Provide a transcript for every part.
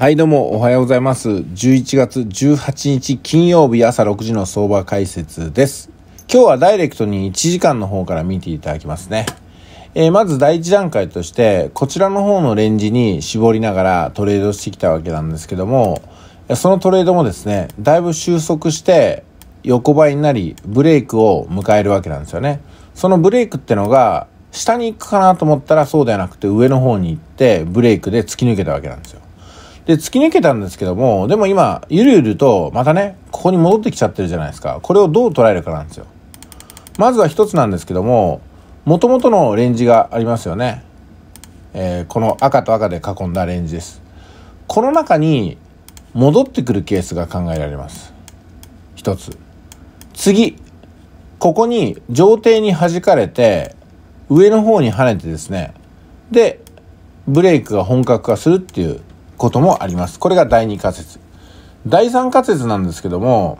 はい、どうもおはようございます。11月18日金曜日朝6時の相場解説です。今日はダイレクトに1時間の方から見ていただきますね。えー、まず第1段階として、こちらの方のレンジに絞りながらトレードしてきたわけなんですけども、そのトレードもですね、だいぶ収束して横ばいになり、ブレイクを迎えるわけなんですよね。そのブレイクってのが、下に行くかなと思ったらそうではなくて上の方に行ってブレイクで突き抜けたわけなんですよ。で、突き抜けたんですけども、でも今、ゆるゆると、またね、ここに戻ってきちゃってるじゃないですか。これをどう捉えるかなんですよ。まずは一つなんですけども、もともとのレンジがありますよね。えー、この赤と赤で囲んだレンジです。この中に戻ってくるケースが考えられます。一つ。次。ここに上底に弾かれて、上の方に跳ねてですね。で、ブレイクが本格化するっていうこともあります。これが第2仮説。第3仮説なんですけども、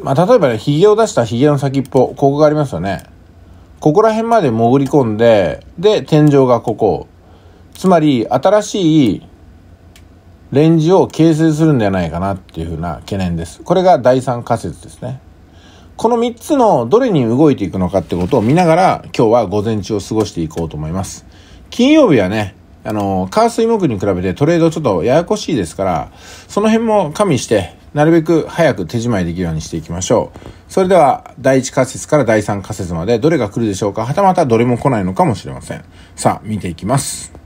まあ、例えばね、髭を出した髭の先っぽ、ここがありますよね。ここら辺まで潜り込んで、で、天井がここ。つまり、新しいレンジを形成するんじゃないかなっていうふうな懸念です。これが第3仮説ですね。この3つのどれに動いていくのかってことを見ながら今日は午前中を過ごしていこうと思います。金曜日はね、あの、カー木に比べてトレードちょっとややこしいですから、その辺も加味して、なるべく早く手仕まいできるようにしていきましょう。それでは、第1仮説から第3仮説までどれが来るでしょうかはたまたどれも来ないのかもしれません。さあ、見ていきます。